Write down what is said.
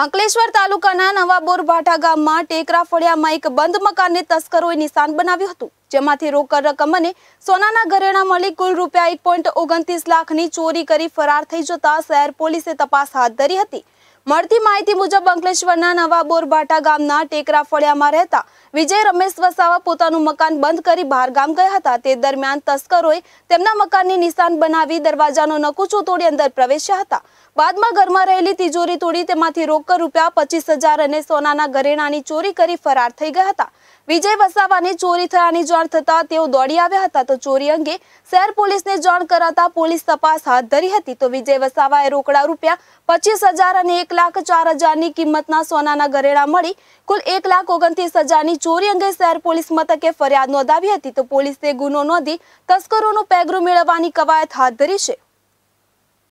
અંકલેશ્વર તાલુકાના નવાબોર ભાઠા ગામમાં ટેકરા ફળિયામાં એક બંધ મકાનને તસ્કરોએ નિશાન બનાવ્યું હતું જેમાંથી રોકડ રકમ અને સોનાના ઘરેણા મળી કુલ રૂપિયા એક પોઈન્ટ ઓગણત્રીસ લાખની ચોરી કરી ફરાર થઈ જતા શહેર પોલીસે તપાસ હાથ ધરી હતી મળતી માહિતી મુજબ અંકલેશ્વરના નવા બોરભાટા ગામના ટેકરા ફળિયામાં રહેતા વિજય રમેશ વસાવા પોતાનું મકાન બંધ કરી બહાર ગામ ગયા હતા તે દરમિયાન તસ્કરોએ તેમના મકાનની નિશાન બનાવી દરવાજાનો નકુચો તોડી અંદર પ્રવેશ્યા હતા બાદમાં ઘરમાં રહેલી તિજોરી તોડી તેમાંથી રોકડ રૂપિયા પચીસ અને સોનાના ઘરેણાની ચોરી કરી ફરાર થઈ ગયા હતા વિજય વસાવાની ચોરી થયાની જાણ થતાં તેઓ દોડી આવ્યા હતા તો ચોરી અંગે શહેર પોલીસને જાણ કરાતા પોલીસ તપાસ હાથ ધરી હતી તો વિજય વસાવાએ રોકડા રૂપિયા પચીસ અને એક લાખ ચાર હજારની કિંમતના સોનાના ઘરેણા મળી કુલ એક લાખ ઓગણત્રીસ હજારની ચોરી અંગે શહેર પોલીસ મથકે ફરિયાદ નોંધાવી હતી તો પોલીસે ગુનો નોંધી તસ્કરોનું પેગરો મેળવવાની કવાયત હાથ ધરી છે